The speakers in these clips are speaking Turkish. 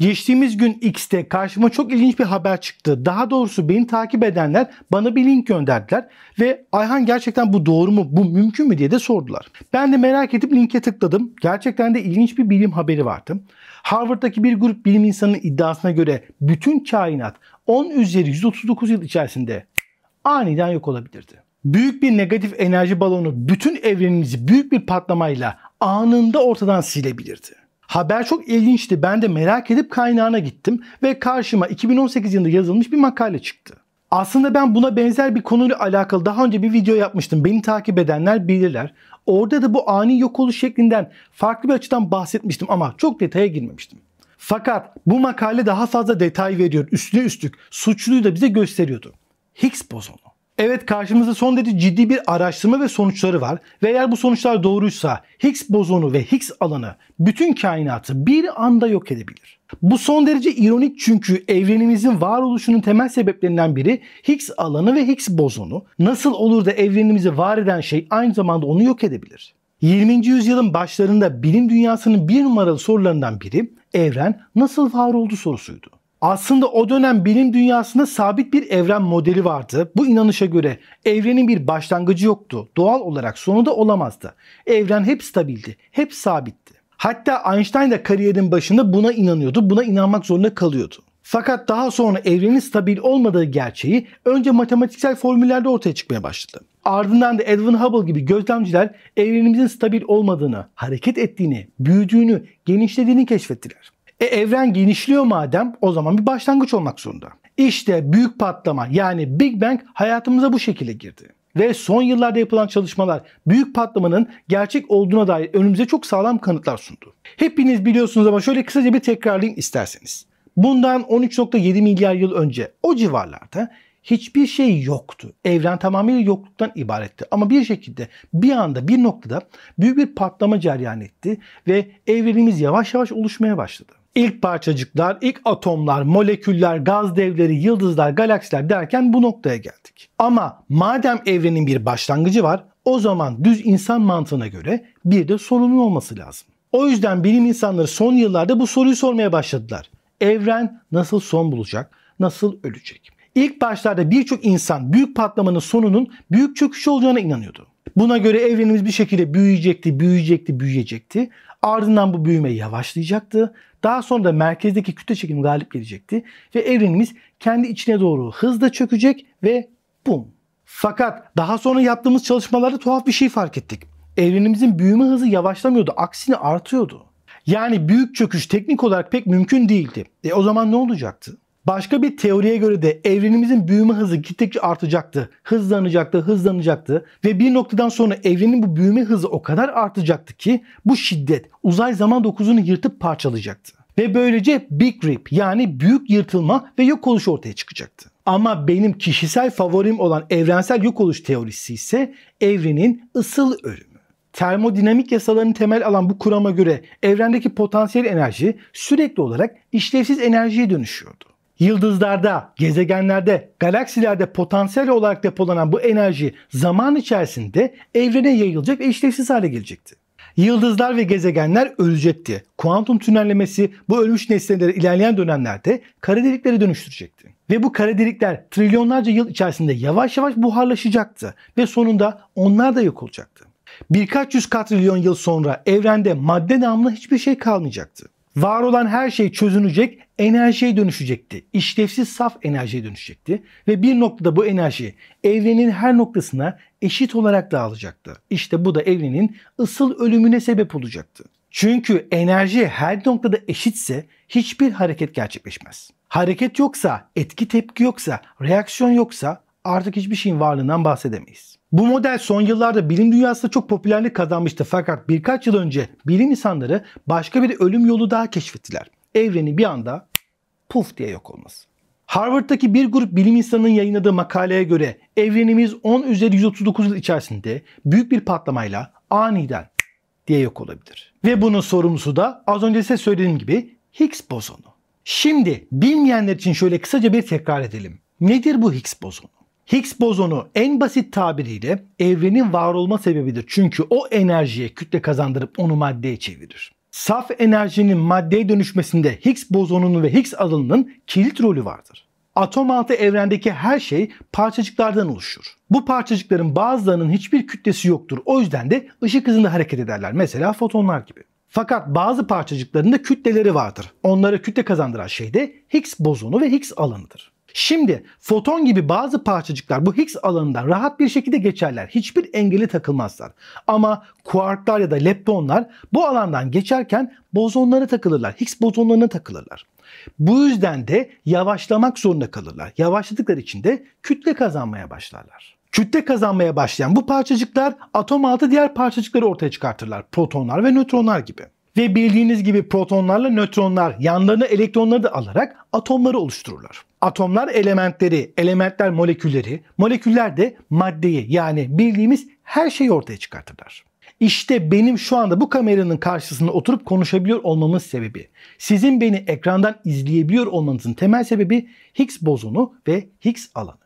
Geçtiğimiz gün X'te karşıma çok ilginç bir haber çıktı. Daha doğrusu beni takip edenler bana bir link gönderdiler ve Ayhan gerçekten bu doğru mu, bu mümkün mü diye de sordular. Ben de merak edip linke tıkladım. Gerçekten de ilginç bir bilim haberi vardı. Harvard'daki bir grup bilim insanının iddiasına göre bütün kainat 10 üzeri 139 yıl içerisinde aniden yok olabilirdi. Büyük bir negatif enerji balonu bütün evrenimizi büyük bir patlamayla anında ortadan silebilirdi. Haber çok ilginçti. Ben de merak edip kaynağına gittim ve karşıma 2018 yılında yazılmış bir makale çıktı. Aslında ben buna benzer bir konuyla alakalı daha önce bir video yapmıştım. Beni takip edenler bilirler. Orada da bu ani yok oluş şeklinden farklı bir açıdan bahsetmiştim ama çok detaya girmemiştim. Fakat bu makale daha fazla detay veriyor. Üstüne üstlük suçluyu da bize gösteriyordu. Higgs bozonu. Evet karşımızda son derece ciddi bir araştırma ve sonuçları var ve eğer bu sonuçlar doğruysa Higgs bozonu ve Higgs alanı bütün kainatı bir anda yok edebilir. Bu son derece ironik çünkü evrenimizin varoluşunun temel sebeplerinden biri Higgs alanı ve Higgs bozonu. Nasıl olur da evrenimizi var eden şey aynı zamanda onu yok edebilir? 20. yüzyılın başlarında bilim dünyasının bir numaralı sorularından biri evren nasıl var oldu sorusuydu. Aslında o dönem bilim dünyasında sabit bir evren modeli vardı. Bu inanışa göre evrenin bir başlangıcı yoktu. Doğal olarak sonu da olamazdı. Evren hep stabildi, hep sabitti. Hatta Einstein de kariyerin başında buna inanıyordu. Buna inanmak zorunda kalıyordu. Fakat daha sonra evrenin stabil olmadığı gerçeği önce matematiksel formüllerde ortaya çıkmaya başladı. Ardından da Edwin Hubble gibi gözlemciler evrenimizin stabil olmadığını, hareket ettiğini, büyüdüğünü, genişlediğini keşfettiler. E evren genişliyor madem o zaman bir başlangıç olmak zorunda. İşte büyük patlama yani Big Bang hayatımıza bu şekilde girdi. Ve son yıllarda yapılan çalışmalar büyük patlamanın gerçek olduğuna dair önümüze çok sağlam kanıtlar sundu. Hepiniz biliyorsunuz ama şöyle kısaca bir tekrarlayayım isterseniz. Bundan 13.7 milyar yıl önce o civarlarda hiçbir şey yoktu. Evren tamamıyla yokluktan ibaretti. Ama bir şekilde bir anda bir noktada büyük bir patlama ceryan etti ve evrenimiz yavaş yavaş oluşmaya başladı. İlk parçacıklar, ilk atomlar, moleküller, gaz devleri, yıldızlar, galaksiler derken bu noktaya geldik. Ama madem evrenin bir başlangıcı var, o zaman düz insan mantığına göre bir de sorunun olması lazım. O yüzden bilim insanları son yıllarda bu soruyu sormaya başladılar. Evren nasıl son bulacak? Nasıl ölecek? İlk başlarda birçok insan büyük patlamanın sonunun büyük çöküş olacağına inanıyordu. Buna göre evrenimiz bir şekilde büyüyecekti, büyüyecekti, büyüyecekti. Ardından bu büyüme yavaşlayacaktı daha sonra da merkezdeki kütle çekim galip gelecekti ve evrenimiz kendi içine doğru hızla çökecek ve bum. Fakat daha sonra yaptığımız çalışmalarda tuhaf bir şey fark ettik. Evrenimizin büyüme hızı yavaşlamıyordu, aksine artıyordu. Yani büyük çöküş teknik olarak pek mümkün değildi. E o zaman ne olacaktı? Başka bir teoriye göre de evrenimizin büyüme hızı gittikçe artacaktı. Hızlanacaktı, hızlanacaktı ve bir noktadan sonra evrenin bu büyüme hızı o kadar artacaktı ki bu şiddet uzay zaman dokuzunu yırtıp parçalayacaktı. Ve böylece Big Rip yani büyük yırtılma ve yok oluş ortaya çıkacaktı. Ama benim kişisel favorim olan evrensel yok oluş teorisi ise evrenin ısıl ölümü. Termodinamik yasalarını temel alan bu kurama göre evrendeki potansiyel enerji sürekli olarak işlevsiz enerjiye dönüşüyordu yıldızlarda, gezegenlerde, galaksilerde potansiyel olarak depolanan bu enerji zaman içerisinde evrene yayılacak ve işlevsiz hale gelecekti. Yıldızlar ve gezegenler ölecekti. Kuantum tünellemesi bu ölmüş nesneleri ilerleyen dönemlerde kara deliklere dönüştürecekti. Ve bu kara delikler trilyonlarca yıl içerisinde yavaş yavaş buharlaşacaktı ve sonunda onlar da yok olacaktı. Birkaç yüz katrilyon yıl sonra evrende madde namlı hiçbir şey kalmayacaktı var olan her şey çözünecek, enerjiye dönüşecekti. İşlevsiz saf enerjiye dönüşecekti. Ve bir noktada bu enerji evrenin her noktasına eşit olarak dağılacaktı. İşte bu da evrenin ısıl ölümüne sebep olacaktı. Çünkü enerji her noktada eşitse hiçbir hareket gerçekleşmez. Hareket yoksa, etki tepki yoksa, reaksiyon yoksa artık hiçbir şeyin varlığından bahsedemeyiz. Bu model son yıllarda bilim dünyasında çok popülerlik kazanmıştı fakat birkaç yıl önce bilim insanları başka bir ölüm yolu daha keşfettiler. Evreni bir anda puf diye yok olması. Harvard'daki bir grup bilim insanının yayınladığı makaleye göre evrenimiz 10 üzeri 139 yıl içerisinde büyük bir patlamayla aniden diye yok olabilir. Ve bunun sorumlusu da az önce size söylediğim gibi Higgs bozonu. Şimdi bilmeyenler için şöyle kısaca bir tekrar edelim. Nedir bu Higgs bozonu? Higgs bozonu en basit tabiriyle evrenin var olma sebebidir. Çünkü o enerjiye kütle kazandırıp onu maddeye çevirir. Saf enerjinin maddeye dönüşmesinde Higgs bozonunun ve Higgs alanının kilit rolü vardır. Atom altı evrendeki her şey parçacıklardan oluşur. Bu parçacıkların bazılarının hiçbir kütlesi yoktur. O yüzden de ışık hızında hareket ederler. Mesela fotonlar gibi. Fakat bazı parçacıklarında kütleleri vardır. Onlara kütle kazandıran şey de Higgs bozonu ve Higgs alanıdır. Şimdi foton gibi bazı parçacıklar bu Higgs alanından rahat bir şekilde geçerler. Hiçbir engeli takılmazlar. Ama kuarklar ya da leptonlar bu alandan geçerken bozonlara takılırlar. Higgs bozonlarına takılırlar. Bu yüzden de yavaşlamak zorunda kalırlar. Yavaşladıkları için de kütle kazanmaya başlarlar. Kütle kazanmaya başlayan bu parçacıklar atom altı diğer parçacıkları ortaya çıkartırlar. Protonlar ve nötronlar gibi ve bildiğiniz gibi protonlarla nötronlar yanlarına elektronları da alarak atomları oluştururlar. Atomlar elementleri, elementler molekülleri, moleküller de maddeyi yani bildiğimiz her şeyi ortaya çıkartırlar. İşte benim şu anda bu kameranın karşısında oturup konuşabiliyor olmamın sebebi, sizin beni ekrandan izleyebiliyor olmanızın temel sebebi Higgs bozonu ve Higgs alanı.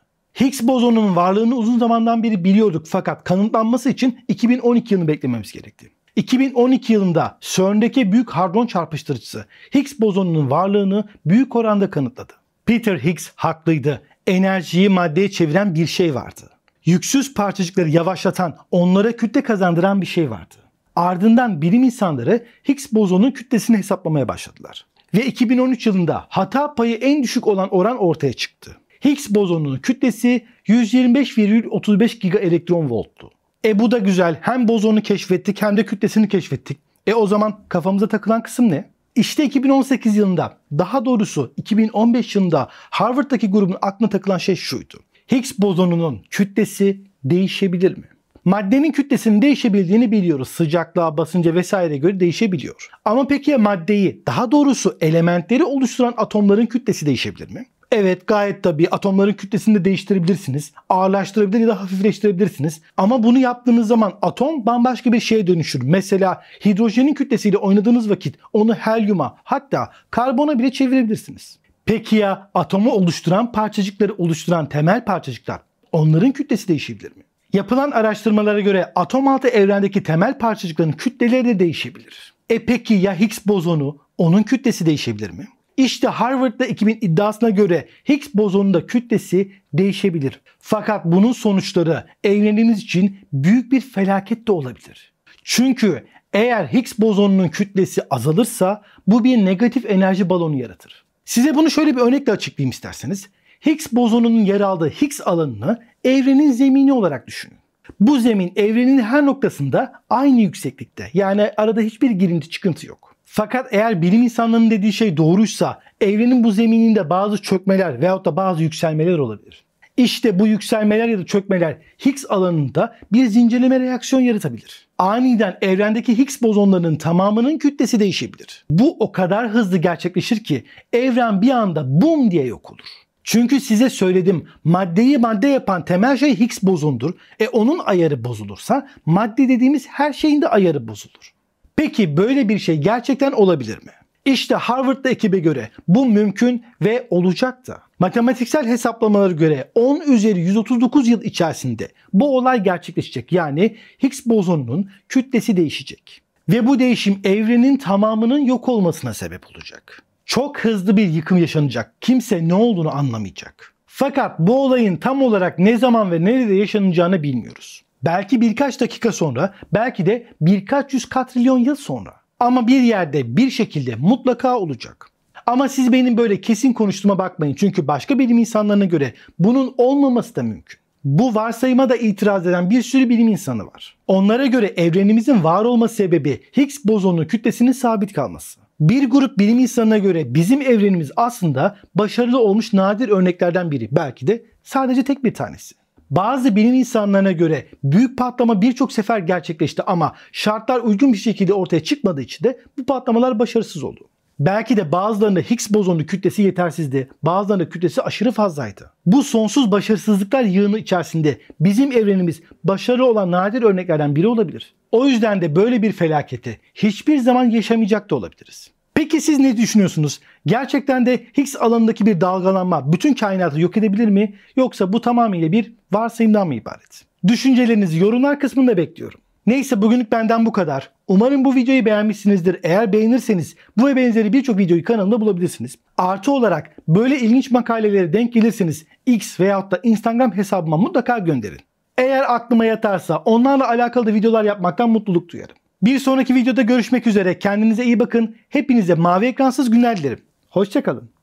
Higgs bozonunun varlığını uzun zamandan beri biliyorduk fakat kanıtlanması için 2012 yılını beklememiz gerekti. 2012 yılında CERN'deki büyük hadron çarpıştırıcısı Higgs bozonunun varlığını büyük oranda kanıtladı. Peter Higgs haklıydı. Enerjiyi maddeye çeviren bir şey vardı. Yüksüz parçacıkları yavaşlatan, onlara kütle kazandıran bir şey vardı. Ardından bilim insanları Higgs bozonunun kütlesini hesaplamaya başladılar. Ve 2013 yılında hata payı en düşük olan oran ortaya çıktı. Higgs bozonunun kütlesi 125,35 giga elektron volttu. E bu da güzel. Hem bozonu keşfettik hem de kütlesini keşfettik. E o zaman kafamıza takılan kısım ne? İşte 2018 yılında, daha doğrusu 2015 yılında Harvard'daki grubun aklına takılan şey şuydu. Higgs bozonunun kütlesi değişebilir mi? Maddenin kütlesinin değişebildiğini biliyoruz. Sıcaklığa, basınca vesaire göre değişebiliyor. Ama peki ya maddeyi, daha doğrusu elementleri oluşturan atomların kütlesi değişebilir mi? Evet gayet tabii atomların kütlesini de değiştirebilirsiniz. Ağırlaştırabilir ya da hafifleştirebilirsiniz. Ama bunu yaptığınız zaman atom bambaşka bir şeye dönüşür. Mesela hidrojenin kütlesiyle oynadığınız vakit onu helyuma hatta karbona bile çevirebilirsiniz. Peki ya atomu oluşturan parçacıkları oluşturan temel parçacıklar onların kütlesi değişebilir mi? Yapılan araştırmalara göre atom altı evrendeki temel parçacıkların kütleleri de değişebilir. E peki ya Higgs bozonu onun kütlesi değişebilir mi? İşte Harvard'da ekibin iddiasına göre Higgs bozonunda kütlesi değişebilir. Fakat bunun sonuçları evrenimiz için büyük bir felaket de olabilir. Çünkü eğer Higgs bozonunun kütlesi azalırsa bu bir negatif enerji balonu yaratır. Size bunu şöyle bir örnekle açıklayayım isterseniz. Higgs bozonunun yer aldığı Higgs alanını evrenin zemini olarak düşünün. Bu zemin evrenin her noktasında aynı yükseklikte. Yani arada hiçbir girinti çıkıntı yok. Fakat eğer bilim insanlarının dediği şey doğruysa evrenin bu zemininde bazı çökmeler veyahut da bazı yükselmeler olabilir. İşte bu yükselmeler ya da çökmeler Higgs alanında bir zincirleme reaksiyon yaratabilir. Aniden evrendeki Higgs bozonlarının tamamının kütlesi değişebilir. Bu o kadar hızlı gerçekleşir ki evren bir anda bum diye yok olur. Çünkü size söyledim maddeyi madde yapan temel şey Higgs bozundur. E onun ayarı bozulursa madde dediğimiz her şeyin de ayarı bozulur. Peki böyle bir şey gerçekten olabilir mi? İşte Harvard'da ekibe göre bu mümkün ve olacak da. Matematiksel hesaplamalara göre 10 üzeri 139 yıl içerisinde bu olay gerçekleşecek. Yani Higgs bozonunun kütlesi değişecek. Ve bu değişim evrenin tamamının yok olmasına sebep olacak. Çok hızlı bir yıkım yaşanacak. Kimse ne olduğunu anlamayacak. Fakat bu olayın tam olarak ne zaman ve nerede yaşanacağını bilmiyoruz. Belki birkaç dakika sonra, belki de birkaç yüz katrilyon yıl sonra. Ama bir yerde bir şekilde mutlaka olacak. Ama siz benim böyle kesin konuştuğuma bakmayın. Çünkü başka bilim insanlarına göre bunun olmaması da mümkün. Bu varsayıma da itiraz eden bir sürü bilim insanı var. Onlara göre evrenimizin var olma sebebi Higgs bozonu kütlesinin sabit kalması. Bir grup bilim insanına göre bizim evrenimiz aslında başarılı olmuş nadir örneklerden biri. Belki de sadece tek bir tanesi bazı bilim insanlarına göre büyük patlama birçok sefer gerçekleşti ama şartlar uygun bir şekilde ortaya çıkmadığı için de bu patlamalar başarısız oldu. Belki de bazılarında Higgs bozonu kütlesi yetersizdi, bazılarında kütlesi aşırı fazlaydı. Bu sonsuz başarısızlıklar yığını içerisinde bizim evrenimiz başarılı olan nadir örneklerden biri olabilir. O yüzden de böyle bir felaketi hiçbir zaman yaşamayacak da olabiliriz. Peki siz ne düşünüyorsunuz? Gerçekten de Higgs alanındaki bir dalgalanma bütün kainatı yok edebilir mi? Yoksa bu tamamıyla bir varsayımdan mı ibaret? Düşüncelerinizi yorumlar kısmında bekliyorum. Neyse bugünlük benden bu kadar. Umarım bu videoyu beğenmişsinizdir. Eğer beğenirseniz bu ve benzeri birçok videoyu kanalımda bulabilirsiniz. Artı olarak böyle ilginç makalelere denk gelirseniz X veyahut da Instagram hesabıma mutlaka gönderin. Eğer aklıma yatarsa onlarla alakalı da videolar yapmaktan mutluluk duyarım. Bir sonraki videoda görüşmek üzere. Kendinize iyi bakın. Hepinize mavi ekransız günler dilerim. Hoşçakalın.